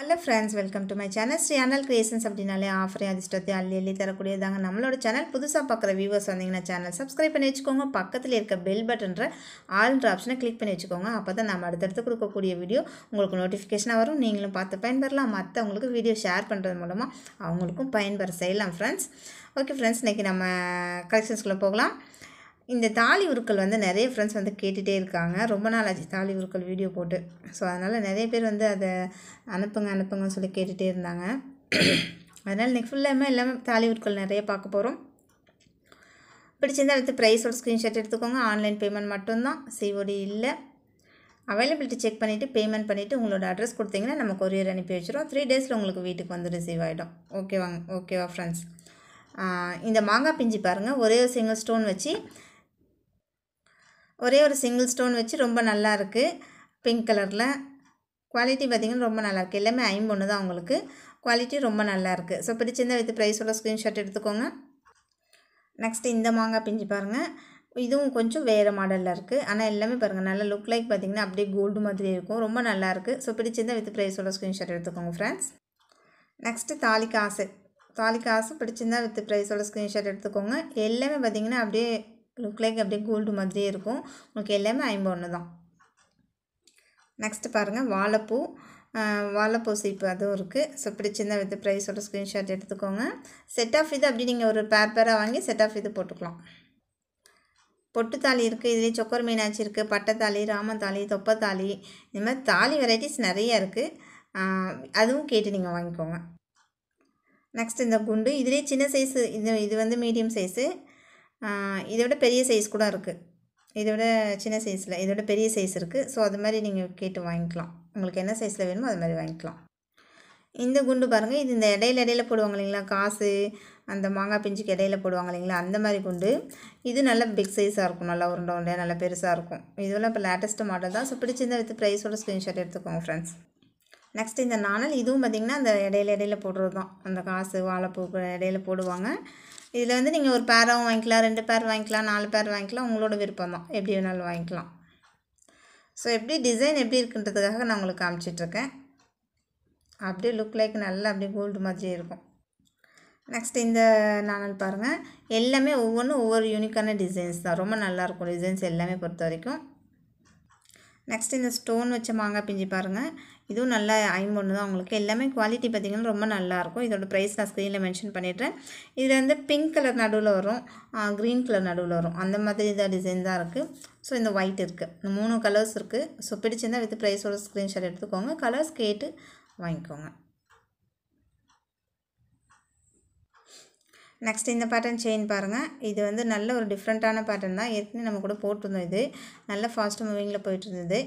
hello friends welcome to my channel Sri Anal creations அப்படின்னாலே ஆஃபரையும் அதிர்ஷ்டத்தை அள்ளி அள்ளி தரக்கூடியதாங்க நம்மளோட சேனல் புதுசாக பார்க்குற வியூவர்ஸ் வந்தீங்கன்னா சேனல் சப்ஸ்கிரைப் பண்ணி வச்சுக்கோங்க பக்கத்தில் இருக்க பெல் பட்டன்ற ஆல்ன்ற ஆப்ஷனை கிளிக் பண்ணி வச்சுக்கோங்க அப்போ தான் நம்ம அடுத்தடுத்து கொடுக்கக்கூடிய வீடியோ உங்களுக்கு நோட்டிஃபிகேஷனாக வரும் நீங்களும் பார்த்து பயன்பெறலாம் மற்றவங்களுக்கு வீடியோ ஷேர் பண்ணுறது மூலமாக அவங்களுக்கும் பயன்பெற செய்யலாம் ஃப்ரெண்ட்ஸ் ஓகே ஃப்ரெண்ட்ஸ் இன்றைக்கி நம்ம கலெக்ஷன்ஸ்குள்ளே போகலாம் இந்த தாலி உருக்கள் வந்து நிறைய ஃப்ரெண்ட்ஸ் வந்து கேட்டுகிட்டே இருக்காங்க ரொம்ப நாள் ஆச்சு தாலி உருக்கள் வீடியோ போட்டு ஸோ அதனால் நிறைய பேர் வந்து அதை அனுப்புங்க அனுப்புங்கன்னு சொல்லி கேட்டுகிட்டே இருந்தாங்க அதனால் நெக்ஸ்ட் ஃபுல்லாமே எல்லாமே தாலி உருக்கள் நிறைய பார்க்க போகிறோம் பிடிச்சிருந்தால் அடுத்து ப்ரைஸோட ஸ்க்ரீன்ஷாட் எடுத்துக்கோங்க ஆன்லைன் பேமெண்ட் மட்டும்தான் சிஓடி இல்லை அவைலபிலிட்டி செக் பண்ணிவிட்டு பேமெண்ட் பண்ணிவிட்டு உங்களோட அட்ரஸ் கொடுத்தீங்கன்னா நம்ம கொரியர் அனுப்பி வச்சுருவோம் த்ரீ டேஸில் உங்களுக்கு வீட்டுக்கு வந்து ரிசீவ் ஆகிடும் ஓகேவாங்க ஓகேவா ஃப்ரெண்ட்ஸ் இந்த மாங்காய் பிஞ்சு பாருங்கள் ஒரே ஒரு சிங்கிள் ஸ்டோன் வச்சு ஒரே ஒரு சிங்கிள் ஸ்டோன் வச்சு ரொம்ப நல்லா இருக்குது பிங்க் கலரில் குவாலிட்டி பார்த்திங்கன்னா ரொம்ப நல்லாயிருக்கு எல்லாமே ஐம்பொன்று தான் உங்களுக்கு குவாலிட்டி ரொம்ப நல்லாயிருக்கு ஸோ பிடிச்சிருந்தால் வித் ப்ரைஸோட ஸ்க்ரீன்ஷாட் எடுத்துக்கோங்க நெக்ஸ்ட் இந்த மாங்காய் பிஞ்சு பாருங்கள் இதுவும் கொஞ்சம் வேறு மாடலில் இருக்குது ஆனால் எல்லாமே பாருங்கள் நல்ல லுக் லைக் பார்த்திங்கன்னா அப்படியே கோல்டு மாதிரி இருக்கும் ரொம்ப நல்லாயிருக்கு ஸோ பிடிச்சிருந்தால் வித் ப்ரைஸோட ஸ்க்ரீன்ஷாட் எடுத்துக்கோங்க ஃப்ரெண்ட்ஸ் நெக்ஸ்ட்டு தாலிக்காசு தாலிக்காசு பிடிச்சிருந்தா வித் ப்ரைஸோட ஸ்க்ரீன்ஷாட் எடுத்துக்கோங்க எல்லாமே பார்த்திங்கன்னா அப்படியே லுக் லைக் அப்படியே கோல்டு மாதிரியே இருக்கும் உங்களுக்கு எல்லாமே ஐம்பது ஒன்று தான் நெக்ஸ்ட்டு பாருங்கள் வாழைப்பூ வாழைப்பூ சீப்பு அதுவும் இருக்குது ஸோ சின்ன வித்து ப்ரைஸோட ஸ்க்ரீன்ஷாட் எடுத்துக்கோங்க செட் ஆஃப் இது அப்படி நீங்கள் ஒரு பேர் பேராக வாங்கி செட் ஆஃப் இது போட்டுக்கலாம் பொட்டு தாலி இருக்குது இதுலேயே சொக்கர் மீனாட்சி இருக்குது பட்டத்தாலி ராமத்தாலி தொப்பத்தாலி இந்த மாதிரி தாலி வெரைட்டிஸ் நிறையா இருக்குது அதுவும் கேட்டு நீங்கள் வாங்கிக்கோங்க நெக்ஸ்ட் இந்த குண்டு இதுலேயே சின்ன சைஸு இது இது வந்து மீடியம் சைஸு இதை விட பெரிய சைஸ் கூட இருக்குது இதை விட சின்ன சைஸில் இதை விட பெரிய சைஸ் இருக்குது ஸோ அது மாதிரி நீங்கள் கேட்டு வாங்கிக்கலாம் உங்களுக்கு என்ன சைஸில் வேணுமோ அது மாதிரி வாங்கிக்கலாம் இந்த குண்டு பாருங்கள் இது இந்த இடையில இடையில போடுவாங்க இல்லைங்களா காசு அந்த மாங்காய் பிஞ்சுக்கு இடையில போடுவாங்க இல்லைங்களா அந்த மாதிரி குண்டு இது நல்ல பிக் சைஸாக இருக்கும் நல்லா உருண்டை உண்டையாக நல்லா பெருசாக இருக்கும் இதெல்லாம் இப்போ லேட்டஸ்ட்டு மாடல் தான் ஸோ பிடிச்சிருந்த வித்து ப்ரைஸோட ஸ்க்ரீன்ஷாட் எடுத்துக்கோங்க ஃப்ரெண்ட்ஸ் நெக்ஸ்ட் இந்த நானல் இதுவும் பார்த்திங்கன்னா அந்த இடையில இடையில போடுறது தான் அந்த காசு வாழைப்பூக்கு இடையில போடுவாங்க இதில் வந்து நீங்கள் ஒரு பேராகவும் வாங்கிக்கலாம் ரெண்டு பேர் வாங்கிக்கலாம் நாலு பேர் வாங்கிக்கலாம் உங்களோட விருப்பம் தான் எப்படி வேணாலும் வாங்கிக்கலாம் ஸோ எப்படி டிசைன் எப்படி இருக்குன்றதுக்காக நான் உங்களுக்கு காமிச்சிட்ருக்கேன் அப்படியே லுக் லைக் நல்லா அப்படியே கோல்டு மாதிரி இருக்கும் நெக்ஸ்ட் இந்த நானல் பாருங்கள் எல்லாமே ஒவ்வொன்றும் ஒவ்வொரு யூனிக்கான டிசைன்ஸ் தான் ரொம்ப நல்லாயிருக்கும் டிசைன்ஸ் எல்லாமே பொறுத்த வரைக்கும் நெக்ஸ்ட் இந்த ஸ்டோன் வச்ச மாங்காய் பிஞ்சு பாருங்கள் இதுவும் நல்ல ஐம்பொன்று தான் உங்களுக்கு எல்லாமே குவாலிட்டி பார்த்திங்கன்னா ரொம்ப நல்லாயிருக்கும் இதோட ப்ரைஸ் நான் ஸ்க்ரீனில் மென்ஷன் பண்ணிடுறேன் இதில் வந்து பிங்க் கலர் நடுவில் வரும் க்ரீன் கலர் நடுவில் வரும் அந்த மாதிரி தான் டிசைன் தான் இருக்குது ஸோ இந்த ஒயிட் இருக்குது இந்த மூணு கலர்ஸ் இருக்குது ஸோ பிடிச்சிருந்தால் வித் ப்ரைஸோட ஸ்க்ரீன்ஷாட் எடுத்துக்கோங்க கலர்ஸ் கேட்டு வாங்கிக்கோங்க நெக்ஸ்ட் இந்த பேட்டர்ன் செயின் பாருங்கள் இது வந்து நல்ல ஒரு டிஃப்ரெண்ட்டான பேட்டர்ன் தான் ஏற்கனவே நம்ம கூட போட்டிருந்தோம் இது நல்ல ஃபாஸ்ட் மூவிங்கில் போயிட்டு இருந்தது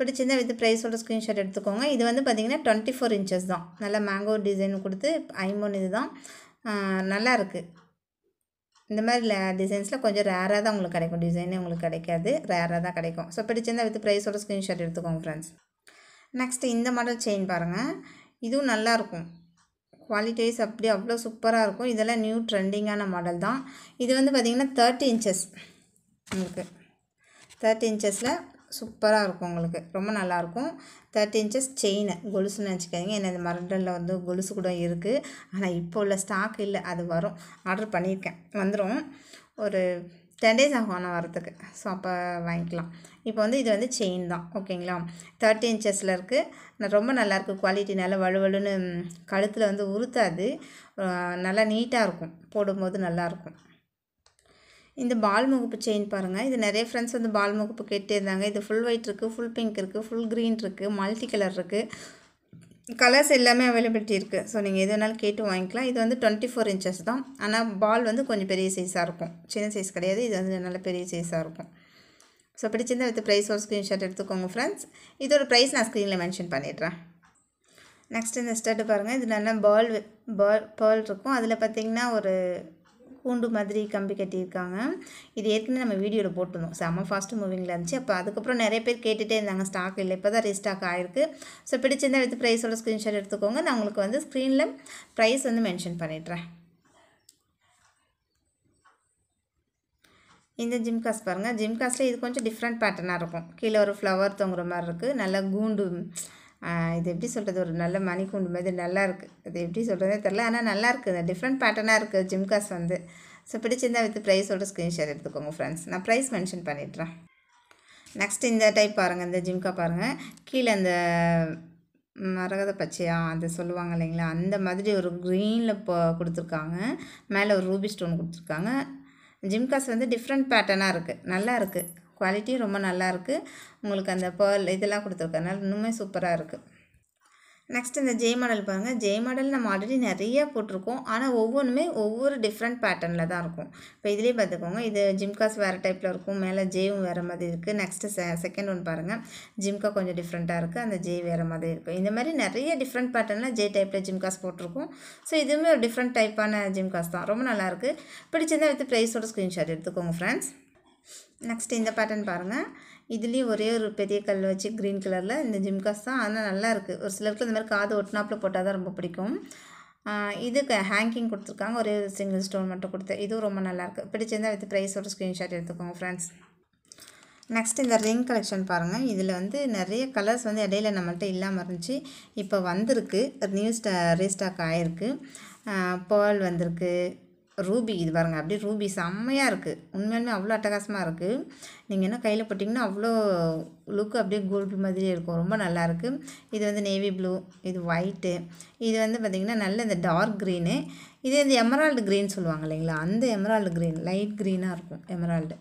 பிடிச்சிருந்தா வித் ப்ரைஸோட ஸ்க்ரீன்ஷாட் எடுத்துக்கோங்க இது வந்து பார்த்திங்கன்னா டுவெண்ட்டி ஃபோர் இன்ச்சஸ் தான் நல்லா மேங்கோ டிசைன் கொடுத்து ஐம்பொன் இது தான் நல்லா இருக்குது இந்த மாதிரி டிசைன்ஸில் கொஞ்சம் ரேராக தான் உங்களுக்கு கிடைக்கும் டிசைனே உங்களுக்கு கிடைக்காது ரேராக தான் கிடைக்கும் ஸோ பிடிச்சிருந்தா வித் ப்ரைஸோட ஸ்க்ரீன்ஷாட் எடுத்துக்கோங்க ஃப்ரெண்ட்ஸ் நெக்ஸ்ட்டு இந்த மாடல் செயின் பாருங்கள் இதுவும் நல்லாயிருக்கும் குவாலிட்டிஸ் அப்படியே அவ்வளோ சூப்பராக இருக்கும் இதெல்லாம் நியூ ட்ரெண்டிங்கான மாடல் தான் இது வந்து பார்த்திங்கன்னா தேர்ட்டி இன்ச்சஸ் உங்களுக்கு தேர்ட்டி இன்ச்சஸில் சூப்பராக இருக்கும் உங்களுக்கு ரொம்ப நல்லாயிருக்கும் தேர்ட்டி இன்ச்சஸ் செயின் கொலுசுன்னு நினச்சிக்காதீங்க ஏன்னா இந்த மரண்டலில் வந்து கொலுசு கூட இருக்குது ஆனால் இப்போ உள்ள ஸ்டாக் இல்லை அது வரும் ஆர்டர் பண்ணியிருக்கேன் வந்துடும் ஒரு டென் டேஸ் ஆகும் ஆனால் வரத்துக்கு ஸோ அப்போ வாங்கிக்கலாம் இப்போ வந்து இது வந்து செயின் தான் ஓகேங்களா தேர்ட்டி இன்ச்சஸில் இருக்குது ரொம்ப நல்லாயிருக்கு குவாலிட்டி நல்லா வலுவலுன்னு கழுத்தில் வந்து உறுத்தாது நல்லா நீட்டாக இருக்கும் போடும்போது நல்லாயிருக்கும் இந்த பால் முகப்பு செயின் பாருங்கள் இது நிறைய ஃப்ரெண்ட்ஸ் வந்து பால் முகப்பு கேட்டே இருந்தாங்க இது ஃபுல் ஒயிட் இருக்குது ஃபுல் பிங்க் இருக்குது ஃபுல் க்ரீன் இருக்குது மல்டி கலர் இருக்குது கலர்ஸ் எல்லாமே அவைலபிலிட்டி இருக்குது ஸோ நீங்கள் எது வேணாலும் கேட்டு வாங்கிக்கலாம் இது வந்து டுவெண்ட்டி ஃபோர் இன்ச்சஸ் தான் ஆனால் பால் வந்து கொஞ்சம் பெரிய சைஸாக இருக்கும் சின்ன சைஸ் கிடையாது இது வந்து நல்ல பெரிய சைஸாக இருக்கும் ஸோ பிடிச்சிருந்தால் வித்து ப்ரைஸ் ஒரு ஸ்க்ரீன்ஷாட் எடுத்துக்கோங்க ஃப்ரெண்ட்ஸ் இதோட ப்ரைஸ் நான் ஸ்க்ரீனில் மென்ஷன் பண்ணிடுறேன் நெக்ஸ்ட் இந்த ஸ்டர்ட்டு பாருங்கள் இது நல்லா பால் பேர் பேர்ல் இருக்கும் அதில் பார்த்திங்கன்னா ஒரு கூண்டு மாதிரி கம்பி கட்டியிருக்காங்க இது ஏற்கனவே நம்ம வீடியோவில் போட்டிருந்தோம் செம்ம ஃபாஸ்ட்டு மூவிங்கில் இருந்துச்சு அப்போ அதுக்கப்புறம் நிறைய பேர் கேட்டுகிட்டே இருந்தாங்க ஸ்டாக் இல்லை இப்போ தான் ரீஸ்டாக் ஆகிருக்கு ஸோ பிடிச்சிருந்தா வித் ப்ரைஸோட ஸ்க்ரீன்ஷாட் எடுத்துக்கோங்க நான் உங்களுக்கு வந்து ஸ்க்ரீனில் ப்ரைஸ் வந்து மென்ஷன் பண்ணிடுறேன் இந்த ஜிம்காஸ் பாருங்கள் ஜிம்காஸில் இது கொஞ்சம் டிஃப்ரெண்ட் பேட்டர்னாக இருக்கும் கீழே ஒரு ஃப்ளவர் தொங்குற மாதிரி இருக்குது நல்லா கூண்டு இது எப்படி சொல்கிறது ஒரு நல்ல மணிக்கூண்டு மாதிரி நல்லாயிருக்கு அது எப்படி சொல்கிறதே தெரில ஆனால் நல்லாயிருக்கு டிஃப்ரெண்ட் பேட்டர்னாக இருக்குது ஜிம்காஸ் வந்து ஸோ பிடிச்சிருந்தா வித் ப்ரைஸோட ஸ்க்ரீன்ஷாட் எடுத்துக்கோங்க ஃப்ரெண்ட்ஸ் நான் ப்ரைஸ் மென்ஷன் பண்ணிடுறேன் நெக்ஸ்ட் இந்த டைப் பாருங்கள் இந்த ஜிம்கா பாருங்கள் கீழே அந்த மரகத பச்சையா அதை சொல்லுவாங்க இல்லைங்களா அந்த மாதிரி ஒரு க்ரீனில் இப்போ கொடுத்துருக்காங்க மேலே ஒரு ரூபி ஸ்டோன் கொடுத்துருக்காங்க ஜிம்காஸ் வந்து டிஃப்ரெண்ட் பேட்டர்னாக இருக்குது நல்லா இருக்குது குவாலிட்டி ரொம்ப நல்லாயிருக்கு உங்களுக்கு அந்த பேர்ல் இதெல்லாம் கொடுத்துருக்கறனால இன்னுமே சூப்பராக இருக்குது நெக்ஸ்ட் இந்த ஜெய் மாடல் பாருங்கள் ஜெய் மாடல் நம்ம ஆல்ரெடி நிறைய போட்டிருக்கோம் ஆனால் ஒவ்வொன்றுமே ஒவ்வொரு டிஃப்ரெண்ட் பேட்டர்னில் தான் இருக்கும் இப்போ இதுலேயே பார்த்துக்கோங்க இது ஜிம்காஸ் வேறு டைப்பில் இருக்கும் மேலே ஜேவும் வேறு மாதிரி இருக்குது நெக்ஸ்ட்டு செ செகண்ட் ஒன் பாருங்கள் ஜிம்கா கொஞ்சம் டிஃப்ரெண்ட்டாக இருக்குது அந்த ஜே வேறு மாதிரி இருக்கும் இந்த மாதிரி நிறைய டிஃப்ரெண்ட் பேட்டர்னில் ஜே டைப்பில் ஜிம்காஸ் போட்டிருக்கோம் ஸோ இதுவுமே ஒரு டிஃப்ரெண்ட் டைப்பான ஜிம்காஸ் தான் ரொம்ப நல்லாயிருக்கு பிடிச்சிருந்தால் வித்து ப்ரைஸோட ஸ்க்ரீன்ஷாட் எடுத்துக்கோங்க ஃப்ரெண்ட்ஸ் நெக்ஸ்ட் இந்த பேட்டர்ன் பாருங்கள் இதுலேயும் ஒரே ஒரு பெரிய கல் வச்சு க்ரீன் கலரில் இந்த ஜிம்காஸ் தான் ஆனால் நல்லா இருக்குது ஒரு சிலருக்கு இந்த மாதிரி காது ஒட்டினாப்பில் போட்டால் தான் ரொம்ப பிடிக்கும் இதுக்கு ஹேங்கிங் கொடுத்துருக்காங்க ஒரே ஒரு சிங்கிள் ஸ்டோன் மட்டும் கொடுத்து இதுவும் ரொம்ப நல்லாயிருக்கு பிடிச்சிருந்தால் வித் ப்ரைஸோட ஸ்க்ரீன்ஷாட் எடுத்துக்கோங்க ஃப்ரெண்ட்ஸ் நெக்ஸ்ட் இந்த ரிங் கலெக்ஷன் பாருங்கள் இதில் வந்து நிறைய கலர்ஸ் வந்து இடையில நம்மள்கிட்ட இல்லாமல் இருந்துச்சு இப்போ வந்திருக்கு நியூ ஸ்டா ரீஸ்டாக் ஆகிருக்கு பேர்ல் வந்திருக்கு ரூபி இது பாருங்கள் அப்படியே ரூபி செம்மையாக இருக்குது உண்மையாலுமே அவ்வளோ அட்டகாசமாக இருக்குது நீங்கள் என்ன கையில் போட்டிங்கன்னா அவ்வளோ லுக்கு அப்படியே கோல்டு மாதிரியே இருக்கும் ரொம்ப நல்லாயிருக்கு இது வந்து நேவி ப்ளூ இது ஒயிட்டு இது வந்து பார்த்திங்கன்னா நல்ல இந்த டார்க் க்ரீனு இது இந்த எமரால்டு க்ரீன் சொல்லுவாங்க இல்லைங்களா அந்த எமரால்டு க்ரீன் லைட் க்ரீனாக இருக்கும் எமரால்டு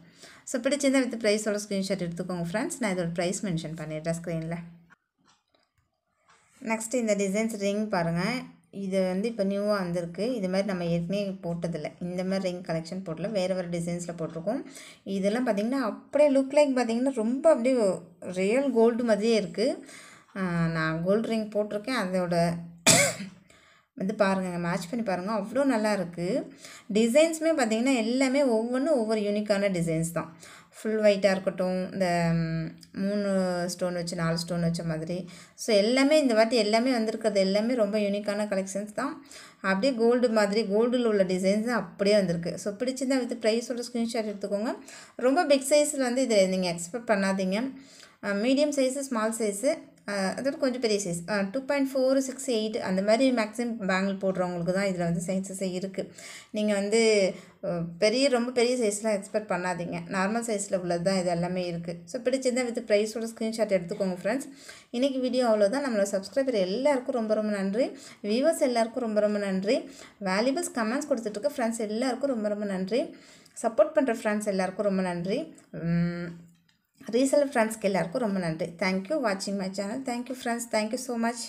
ஸோ பிடிச்சிருந்தால் வித்து ப்ரைஸோட ஸ்க்ரீன்ஷாட் எடுத்துக்கோங்க ஃப்ரெண்ட்ஸ் நான் இதோட ப்ரைஸ் மென்ஷன் பண்ணிடுறேன் ஸ்க்ரீனில் நெக்ஸ்ட் இந்த டிசைன்ஸ் ரிங் பாருங்கள் இது வந்து இப்போ நியூவாக வந்திருக்கு இது மாதிரி நம்ம ஏற்கனவே போட்டதில்லை இந்த மாதிரி ரிங் கலெக்ஷன் போடல வேறு வேறு டிசைன்ஸில் போட்டிருக்கோம் இதெல்லாம் பார்த்திங்கன்னா அப்படியே லுக் லைக் பார்த்திங்கன்னா ரொம்ப அப்படியே ரியல் கோல்டு மாதிரியே இருக்குது நான் கோல்டு ரிங் போட்டிருக்கேன் அதோட வந்து பாருங்கள் மேட்ச் பண்ணி பாருங்கள் அவ்வளோ நல்லா இருக்குது டிசைன்ஸுமே பார்த்திங்கன்னா எல்லாமே ஒவ்வொன்றும் ஒவ்வொரு யூனிக்கான டிசைன்ஸ் தான் ஃபுல் ஒயிட்டாக இருக்கட்டும் இந்த மூணு ஸ்டோன் வச்சு நாலு ஸ்டோன் வச்ச மாதிரி ஸோ எல்லாமே இந்த வாட்டி எல்லாமே வந்திருக்கிறது எல்லாமே ரொம்ப யூனிக்கான கலெக்ஷன்ஸ் தான் அப்படியே கோல்டு மாதிரி கோல்டில் உள்ள டிசைன்ஸ் தான் அப்படியே வந்திருக்கு ஸோ பிடிச்சிருந்தா வித் ப்ரைஸோட ஸ்க்ரீன்ஷாட் எடுத்துக்கோங்க ரொம்ப பிக் சைஸில் வந்து இதை நீங்கள் எக்ஸ்பெக்ட் பண்ணாதீங்க மீடியம் சைஸு ஸ்மால் சைஸு அதோட கொஞ்சம் பெரிய size two point four six eight அந்த மாதிரி மேக்ஸிமம் பேங்கிள் போடுறவங்களுக்கு தான் இதில் வந்து சைஸஸ் இருக்குது நீங்கள் வந்து பெரிய ரொம்ப பெரிய சைஸ்லாம் எக்ஸ்பெக்ட் பண்ணாதீங்க நார்மல் சைஸில் உள்ளது தான் இது எல்லாமே இருக்குது ஸோ பிடிச்சிருந்தா வித் ப்ரைஸோட ஸ்க்ரீன்ஷாட் எடுத்துக்கோங்க ஃப்ரெண்ட்ஸ் இன்றைக்கி வீடியோ அவ்வளோதான் நம்மளோட சப்ஸ்கிரைபர் எல்லாருக்கும் ரொம்ப ரொம்ப நன்றி வியூவர்ஸ் எல்லாருக்கும் ரொம்ப ரொம்ப நன்றி வேல்யூபிள்ஸ் கமெண்ட்ஸ் கொடுத்துட்டுருக்க ஃப்ரெண்ட்ஸ் எல்லாருக்கும் ரொம்ப ரொம்ப நன்றி சப்போர்ட் பண்ணுற ஃப்ரெண்ட்ஸ் எல்லாருக்கும் ரொம்ப நன்றி ரீசெல் ஃப்ரெண்ட்ஸ்க்கு எல்லாருக்கும் ரொம்ப நன்றி தேங்க்யூ வாட்சிங் my channel thank you friends thank you so much